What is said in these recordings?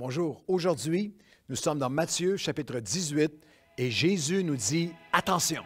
Bonjour. Aujourd'hui, nous sommes dans Matthieu chapitre 18 et Jésus nous dit attention.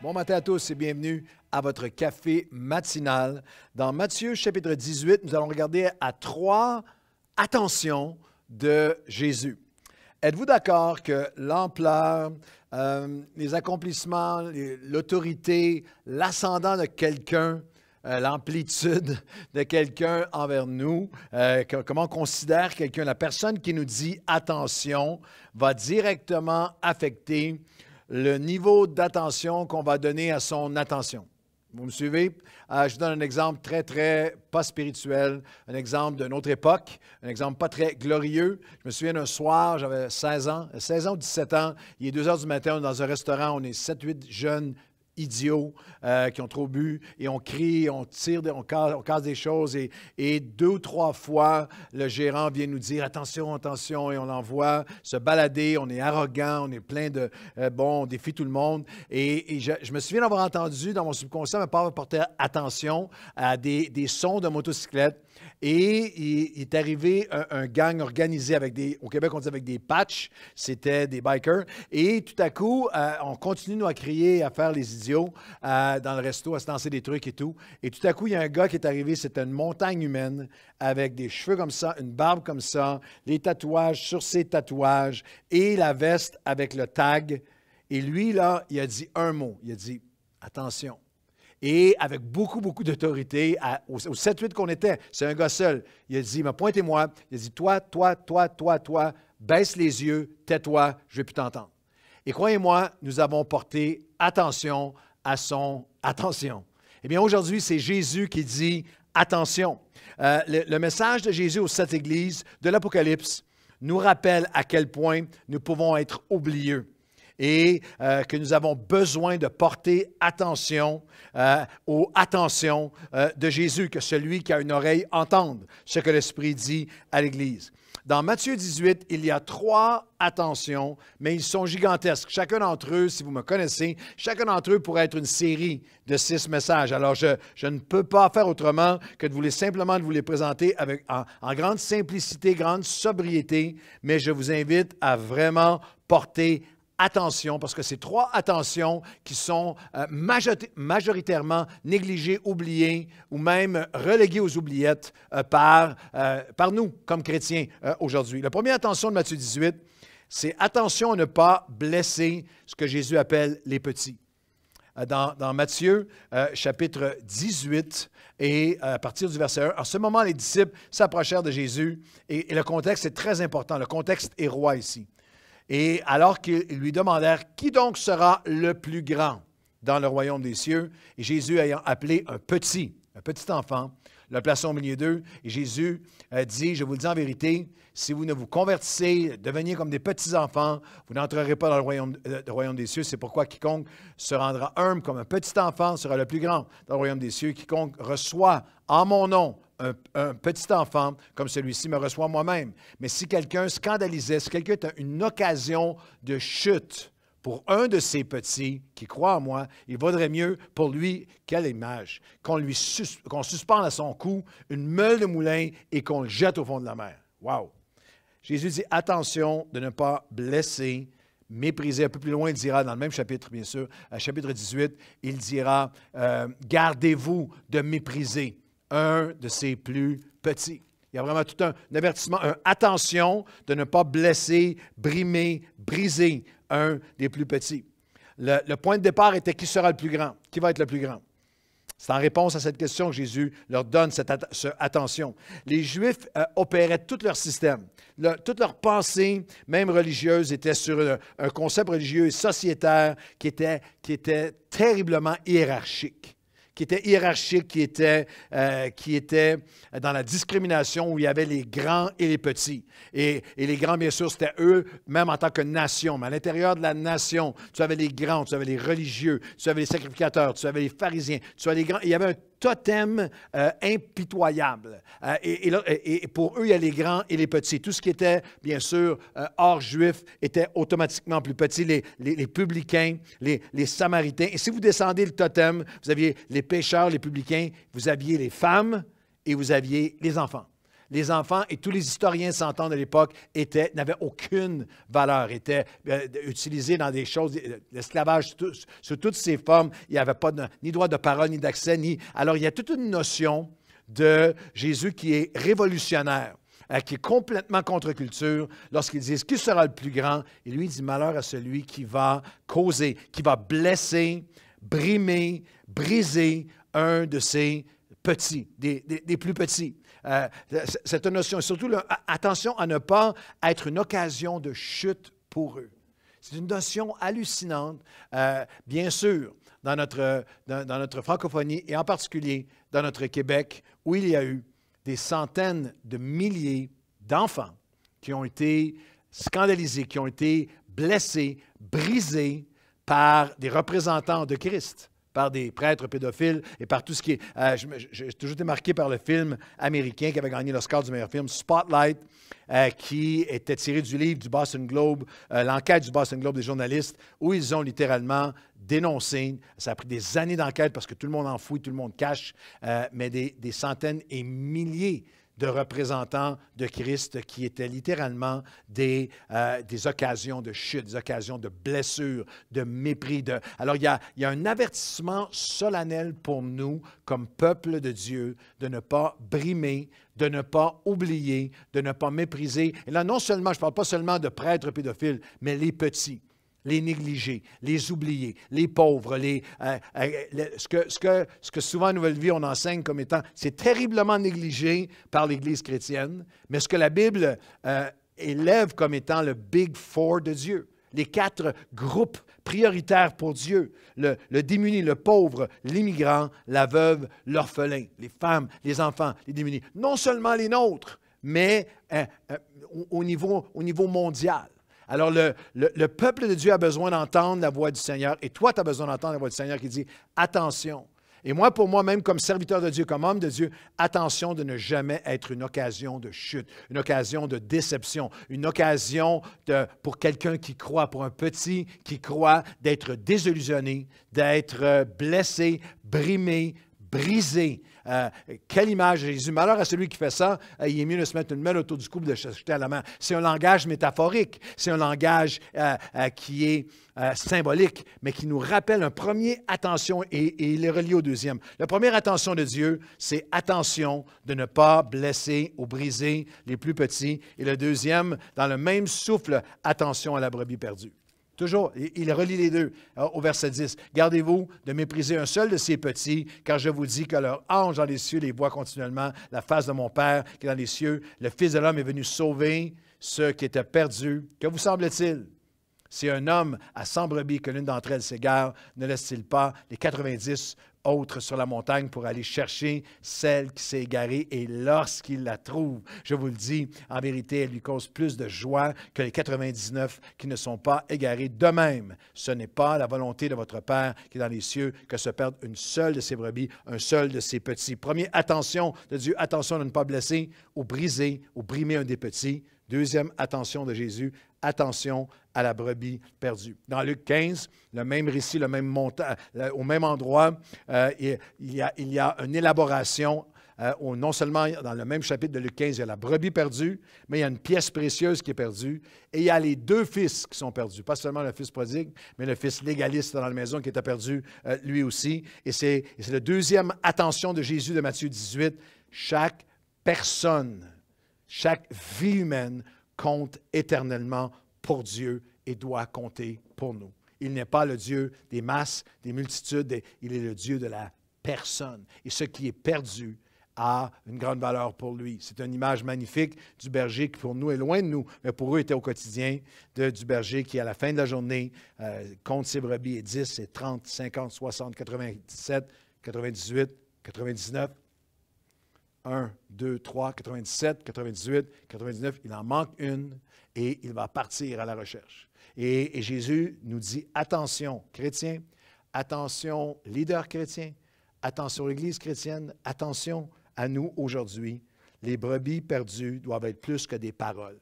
Bon matin à tous et bienvenue à votre café matinal. Dans Matthieu chapitre 18, nous allons regarder à trois attentions de Jésus. Êtes-vous d'accord que l'ampleur, euh, les accomplissements, l'autorité, l'ascendant de quelqu'un, euh, l'amplitude de quelqu'un envers nous, euh, comment on considère quelqu'un, la personne qui nous dit attention va directement affecter le niveau d'attention qu'on va donner à son attention. Vous me suivez? Euh, je vous donne un exemple très, très pas spirituel, un exemple d'une autre époque, un exemple pas très glorieux. Je me souviens d'un soir, j'avais 16 ans, 16 ans ou 17 ans, il est 2 heures du matin, on est dans un restaurant, on est 7-8 jeunes idiots euh, qui ont trop bu et on crie, on tire, on casse, des choses et, et, deux ou trois fois, le gérant vient nous dire attention, attention et on l'envoie se balader, on est arrogant, on est plein de, euh, bon, on défie tout le monde et, je, me souviens d'avoir entendu dans mon subconscient ma part porter attention à des, des sons de motocyclette et il, est arrivé un, gang organisé avec des. Au Québec, on dit avec des patchs. C'était des bikers. Et tout à coup, euh, on continue, à crier, à faire les idiots euh, dans le resto, à se lancer des trucs et tout. Et tout à coup, il y a un gars qui est arrivé. C'était une montagne humaine avec des cheveux comme ça, une barbe comme ça, les tatouages sur ses tatouages et la veste avec le tag. Et lui, là, il a dit un mot. Il a dit Attention, et avec beaucoup, beaucoup d'autorité, aux, 7-8 qu'on était, c'est un gars seul. Il a dit, mais pointez-moi, il a dit, toi, toi, toi, toi, toi, baisse les yeux, tais-toi, je ne vais plus t'entendre. Et croyez-moi, nous avons porté attention à son attention. Eh bien, aujourd'hui, c'est Jésus qui dit, attention. Euh, le, message de Jésus aux sept églises de l'Apocalypse nous rappelle à quel point nous pouvons être oublieux et euh, que nous avons besoin de porter attention euh, aux attentions euh, de Jésus, que celui qui a une oreille entende ce que l'Esprit dit à l'Église. Dans Matthieu 18, il y a trois attentions, mais ils sont gigantesques. Chacun d'entre eux, si vous me connaissez, chacun d'entre eux pourrait être une série de six messages. Alors, je, ne peux pas faire autrement que de vous les simplement de vous les présenter avec, en, en grande simplicité, grande sobriété, mais je vous invite à vraiment porter attention, parce que ces trois attentions qui sont euh, majoritairement négligées, oubliées ou même reléguées aux oubliettes euh, par, euh, par nous comme chrétiens aujourd'hui. La première attention de Matthieu 18, c'est attention à ne pas blesser ce que Jésus appelle les petits. Dans, Matthieu chapitre 18, et à partir du verset 1, en ce moment, les disciples s'approchèrent de Jésus et le contexte est très important. Le contexte est roi ici. Et alors qu'ils lui demandèrent, qui donc sera le plus grand dans le royaume des cieux? Et Jésus ayant appelé un petit, un petit enfant, le plaçant au milieu d'eux. Et Jésus euh, dit, je vous dis en vérité, si vous ne vous convertissez, devenez comme des petits-enfants, vous n'entrerez pas dans le royaume, euh, le royaume des cieux. C'est pourquoi quiconque se rendra humble comme un petit enfant sera le plus grand dans le royaume des cieux. Quiconque reçoit en mon nom un, petit enfant comme celui-ci me reçoit moi-même. Mais si quelqu'un scandalisait, si quelqu'un a une occasion de chute pour un de ces petits qui croit en moi, il vaudrait mieux pour lui, quelle image, qu'on lui suspende à son cou une meule de moulin et qu'on le jette au fond de la mer. Wow! Jésus dit attention de ne pas blesser, mépriser. Un peu plus loin, il dira, dans le même chapitre, bien sûr, à chapitre 18, il dira euh, Gardez-vous de mépriser un de ses plus petits. Il y a vraiment tout un, avertissement, un attention de ne pas blesser, brimer, briser un des plus petits. Le, point de départ était qui sera le plus grand? Qui va être le plus grand? C'est en réponse à cette question que Jésus leur donne cette attention. Les Juifs euh, opéraient tout leur système, toute leur pensée, même religieuse, était sur un, concept religieux et sociétaire qui était, qui était terriblement hiérarchique qui était hiérarchique, qui était, euh, qui était dans la discrimination où il y avait les grands et les petits. Et, les grands, bien sûr, c'était eux, même en tant que nation. Mais à l'intérieur de la nation, tu avais les grands, tu avais les religieux, tu avais les sacrificateurs, tu avais les pharisiens, tu avais les grands. il y avait totem euh, impitoyable. Euh, et, pour eux, il y a les grands et les petits. Tout ce qui était, bien sûr, euh, hors juif était automatiquement plus petit. Les, les, publicains, les, les, samaritains. Et si vous descendez le totem, vous aviez les pêcheurs, les publicains, vous aviez les femmes et vous aviez les enfants les enfants et tous les historiens s'entendent de l'époque n'avaient aucune valeur, étaient euh, utilisés dans des choses, euh, l'esclavage sous, toutes ses formes. Il n'y avait pas ni droit de parole, ni d'accès, ni. Alors, il y a toute une notion de Jésus qui est révolutionnaire euh, qui est complètement contre-culture, lorsqu'ils disent qui sera le plus grand, Il lui dit malheur à celui qui va causer, qui va blesser, brimer, briser un de ses petits, des plus petits. Euh, cette notion, et surtout, attention à ne pas être une occasion de chute pour eux. C'est une notion hallucinante, euh, bien sûr, dans notre, dans notre francophonie et en particulier dans notre Québec, où il y a eu des centaines de milliers d'enfants qui ont été scandalisés, qui ont été blessés, brisés par des représentants de Christ par des prêtres pédophiles et par tout ce qui est. Euh, j'ai toujours été marqué par le film américain qui avait gagné l'Oscar du meilleur film, Spotlight, euh, qui était tiré du livre du Boston Globe, euh, l'enquête du Boston Globe des journalistes, où ils ont littéralement dénoncé. Ça a pris des années d'enquête parce que tout le monde enfouit, tout le monde cache, mais des, des centaines et milliers de représentants de Christ qui étaient littéralement des, euh, des occasions de chute, des occasions de blessure, de mépris. De... Alors il y, a, il y a un avertissement solennel pour nous comme peuple de Dieu de ne pas brimer, de ne pas oublier, de ne pas mépriser. Et là, non seulement, je ne parle pas seulement de prêtres pédophiles, mais les petits les négligés, les oubliés, les pauvres, les, euh, euh, ce, que, ce, que, ce que souvent en Nouvelle Vie, on enseigne comme étant, c'est terriblement négligé par l'Église chrétienne, mais ce que la Bible euh, élève comme étant le Big Four de Dieu, les quatre groupes prioritaires pour Dieu, le, démuni, le pauvre, l'immigrant, la veuve, l'orphelin, les femmes, les enfants, les démunis, non seulement les nôtres, mais niveau, au niveau mondial. Alors, le, peuple de Dieu a besoin d'entendre la voix du Seigneur et toi, tu as besoin d'entendre la voix du Seigneur qui dit attention. Et moi, pour moi-même, comme serviteur de Dieu, comme homme de Dieu, attention de ne jamais être une occasion de chute, une occasion de déception, une occasion de, pour quelqu'un qui croit, pour un petit qui croit, d'être désillusionné, d'être euh, blessé, brimé, brisé euh, quelle image Jésus. Malheur à celui qui fait ça, euh, il est mieux de se mettre une mêle autour du cou de se à la main. C'est un langage métaphorique, c'est un langage euh, qui est symbolique, mais qui nous rappelle un premier attention et, et il est relié au deuxième. La première attention de Dieu, c'est attention de ne pas blesser ou briser les plus petits. Et le deuxième, dans le même souffle, attention à la brebis perdue. Toujours, il relie les deux euh, au verset 10. Gardez-vous de mépriser un seul de ces petits, car je vous dis que leur ange dans les cieux les voit continuellement, la face de mon Père qui est dans les cieux. Le Fils de l'homme est venu sauver ceux qui étaient perdus. Que vous semble-t-il? Si un homme a 100 brebis que l'une d'entre elles s'égare, ne laisse-t-il pas les 90 autre sur la montagne pour aller chercher celle qui s'est égarée et lorsqu'il la trouve, je vous le dis, en vérité, elle lui cause plus de joie que les 99 qui ne sont pas égarés. De même, ce n'est pas la volonté de votre Père qui est dans les cieux que se perde une seule de ses brebis, un seul de ses petits. Premier, attention de Dieu, attention de ne pas blesser ou briser ou brimer un des petits. Deuxième, attention de Jésus, attention à la brebis perdue. Dans Luc 15, le même récit, le même montant, au même endroit, euh, il, y a, une élaboration. où euh, non seulement dans le même chapitre de Luc 15, il y a la brebis perdue, mais il y a une pièce précieuse qui est perdue, et il y a les deux fils qui sont perdus, pas seulement le fils prodigue, mais le fils légaliste dans la maison qui était perdu euh, lui aussi. Et c'est la deuxième attention de Jésus de Matthieu 18, chaque personne, chaque vie humaine compte éternellement pour Dieu et doit compter pour nous. Il n'est pas le Dieu des masses, des multitudes, il est le Dieu de la personne. Et ce qui est perdu a une grande valeur pour lui. C'est une image magnifique du berger qui pour nous est loin de nous, mais pour eux était au quotidien, du berger qui à la fin de la journée euh, compte ses brebis et 10, et 30, 50, 60, 97, 98, 99, 1, 2, 3, 97, 98, 99, il en manque une et il va partir à la recherche. Et, Jésus nous dit, attention chrétiens, attention leader chrétien, attention église chrétienne, attention à nous aujourd'hui. Les brebis perdues doivent être plus que des paroles.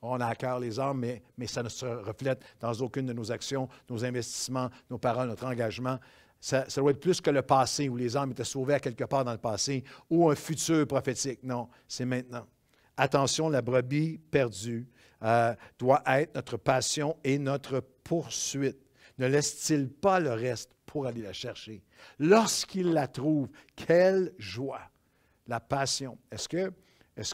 On a à cœur les armes, mais, mais ça ne se reflète dans aucune de nos actions, nos investissements, nos paroles, notre engagement ça, ça, doit être plus que le passé où les âmes étaient sauvées quelque part dans le passé ou un futur prophétique. Non, c'est maintenant. Attention, la brebis perdue euh, doit être notre passion et notre poursuite. Ne laisse-t-il pas le reste pour aller la chercher? Lorsqu'il la trouve, quelle joie! La passion. Est-ce que,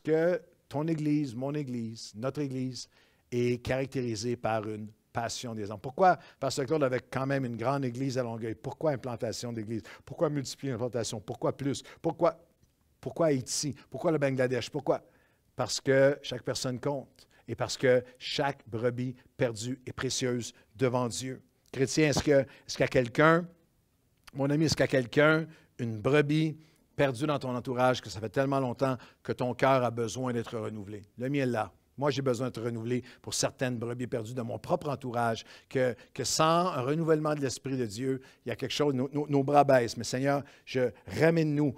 que ton Église, mon Église, notre Église est caractérisée par une Passion des que Pourquoi que Claude avait quand même une grande église à Longueuil? Pourquoi implantation d'église? Pourquoi multiplier l'implantation? Pourquoi plus? Pourquoi, pourquoi Haïti? Pourquoi le Bangladesh? Pourquoi? Parce que chaque personne compte et parce que chaque brebis perdue est précieuse devant Dieu. Chrétien, est-ce qu'il y a quelqu'un, mon ami, est-ce qu'il y a quelqu'un, une brebis perdue dans ton entourage que ça fait tellement longtemps que ton cœur a besoin d'être renouvelé? Le miel là. Moi, j'ai besoin de te renouveler pour certaines brebis perdues de mon propre entourage, que, sans un renouvellement de l'Esprit de Dieu, il y a quelque chose, nos, bras baissent. Mais Seigneur, je ramène-nous,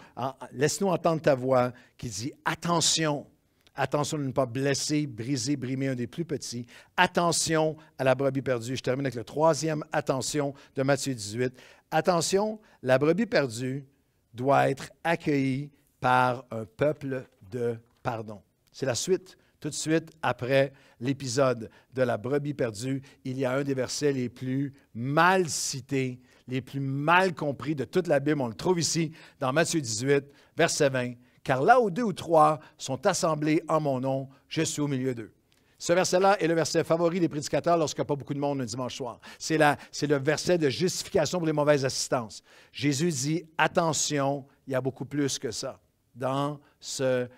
laisse-nous entendre ta voix qui dit attention, attention de ne pas blesser, briser, brimer un des plus petits. Attention à la brebis perdue. Je termine avec le troisième attention de Matthieu 18. Attention, la brebis perdue doit être accueillie par un peuple de pardon. C'est la suite tout de suite après l'épisode de la brebis perdue, il y a un des versets les plus mal cités, les plus mal compris de toute la Bible. On le trouve ici dans Matthieu 18, verset 20. Car là où deux ou trois sont assemblés en mon nom, je suis au milieu d'eux. Ce verset-là est le verset favori des prédicateurs lorsqu'il n'y a pas beaucoup de monde le dimanche soir. C'est, le verset de justification pour les mauvaises assistances. Jésus dit, attention, il y a beaucoup plus que ça dans ce,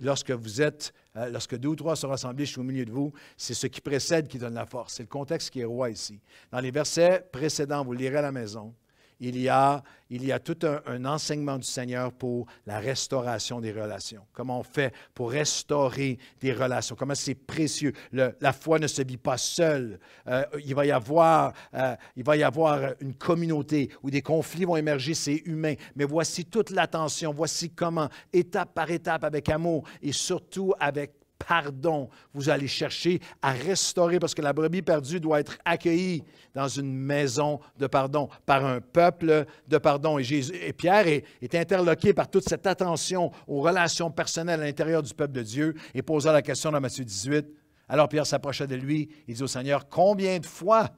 lorsque vous êtes, euh, lorsque deux ou trois sont rassemblés, je suis au milieu de vous, c'est ce qui précède qui donne la force. C'est le contexte qui est roi ici. Dans les versets précédents, vous lirez à la maison, il y a, il y a tout un, enseignement du Seigneur pour la restauration des relations. Comment on fait pour restaurer des relations, comment c'est précieux. la foi ne se vit pas seule. Euh, il, va y avoir, euh, il va y avoir une communauté où des conflits vont émerger, c'est humain. Mais voici toute l'attention, voici comment, étape par étape, avec amour et surtout avec pardon. Vous allez chercher à restaurer parce que la brebis perdue doit être accueillie dans une maison de pardon, par un peuple de pardon. Et, Jésus, et Pierre est, interloqué par toute cette attention aux relations personnelles à l'intérieur du peuple de Dieu et posa la question dans Matthieu 18. Alors Pierre s'approcha de lui et dit au Seigneur, combien de fois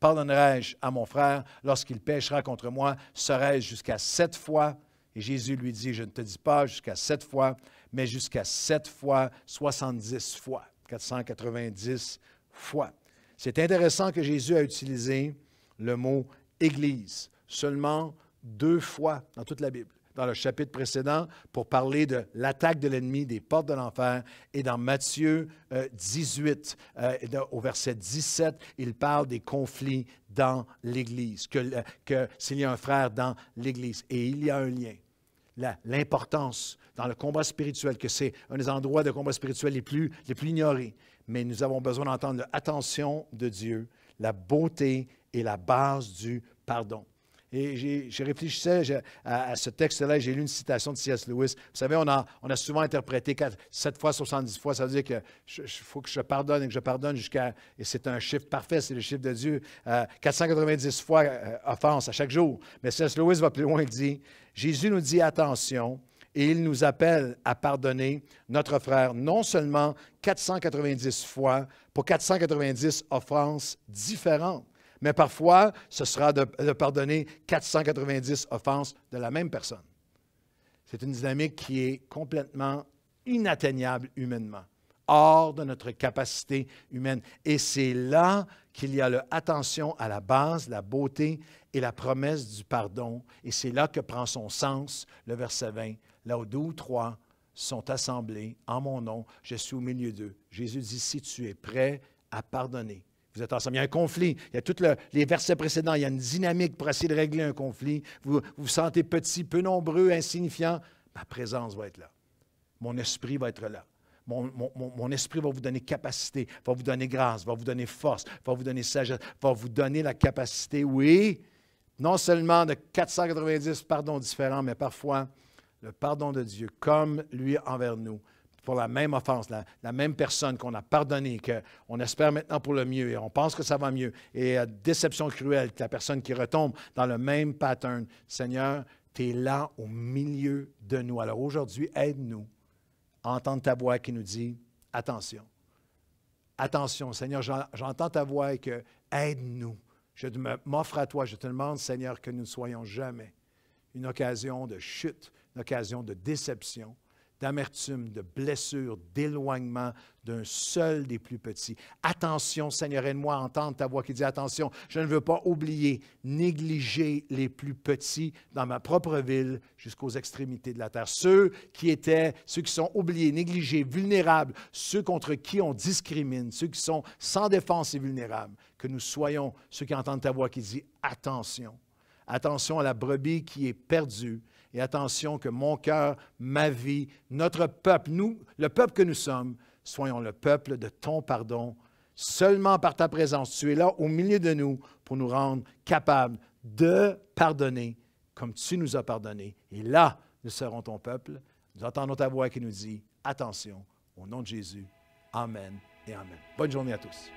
pardonnerai-je à mon frère lorsqu'il péchera contre moi? Serai-je jusqu'à sept fois? Et Jésus lui dit, je ne te dis pas jusqu'à sept fois, mais jusqu'à sept fois, 70 fois, 490 fois. C'est intéressant que Jésus a utilisé le mot Église seulement deux fois dans toute la Bible dans le chapitre précédent pour parler de l'attaque de l'ennemi des portes de l'enfer. Et dans Matthieu 18, euh, euh, au verset 17, il parle des conflits dans l'Église, euh, que s'il y a un frère dans l'Église. Et il y a un lien l'importance dans le combat spirituel, que c'est un des endroits de combat spirituel les plus, les plus ignorés. Mais nous avons besoin d'entendre l'attention de Dieu, la beauté et la base du pardon. Et je réfléchissais à, ce texte-là, j'ai lu une citation de C.S. Lewis. Vous savez, on a, on a souvent interprété 4, 7 fois, 70 fois. Ça veut dire qu'il faut que je pardonne et que je pardonne jusqu'à. Et c'est un chiffre parfait, c'est le chiffre de Dieu. 490 euh, fois euh, offense à chaque jour. Mais C.S. Lewis va plus loin il dit Jésus nous dit attention, et il nous appelle à pardonner notre frère non seulement 490 fois pour 490 offenses différentes. Mais parfois, ce sera de, pardonner 490 offenses de la même personne. C'est une dynamique qui est complètement inatteignable humainement, hors de notre capacité humaine. Et c'est là qu'il y a l'attention à la base, la beauté et la promesse du pardon. Et c'est là que prend son sens le verset 20, là où deux ou trois sont assemblés en mon nom, je suis au milieu d'eux. Jésus dit, si tu es prêt à pardonner, vous êtes ensemble. Il y a un conflit. Il y a tous les versets précédents. Il y a une dynamique pour essayer de régler un conflit. Vous vous, sentez petit, peu nombreux, insignifiant. Ma présence va être là. Mon esprit va être là. mon, esprit va vous donner capacité, va vous donner grâce, va vous donner force, va vous donner sagesse, va vous donner la capacité, oui, non seulement de 490 pardons différents, mais parfois le pardon de Dieu, comme lui envers nous, pour la même offense, la, même personne qu'on a pardonné, qu'on espère maintenant pour le mieux et on pense que ça va mieux, et euh, déception cruelle, la personne qui retombe dans le même pattern, Seigneur, tu es là au milieu de nous. Alors aujourd'hui, aide-nous à entendre ta voix qui nous dit, attention, attention, Seigneur, j'entends ta voix et que aide-nous. Je m'offre à toi, je te demande, Seigneur, que nous ne soyons jamais une occasion de chute, une occasion de déception, d'amertume, de blessure, d'éloignement d'un seul des plus petits. Attention, Seigneur, aide-moi à entendre ta voix qui dit, attention, je ne veux pas oublier, négliger les plus petits dans ma propre ville jusqu'aux extrémités de la terre. Ceux qui étaient, ceux qui sont oubliés, négligés, vulnérables, ceux contre qui on discrimine, ceux qui sont sans défense et vulnérables, que nous soyons ceux qui entendent ta voix qui dit, attention, attention à la brebis qui est perdue et attention que mon cœur, ma vie, notre peuple, nous, le peuple que nous sommes, soyons le peuple de ton pardon. Seulement par ta présence, tu es là au milieu de nous pour nous rendre capables de pardonner comme tu nous as pardonné. Et là, nous serons ton peuple. Nous entendons ta voix qui nous dit, attention, au nom de Jésus. Amen et Amen. Bonne journée à tous.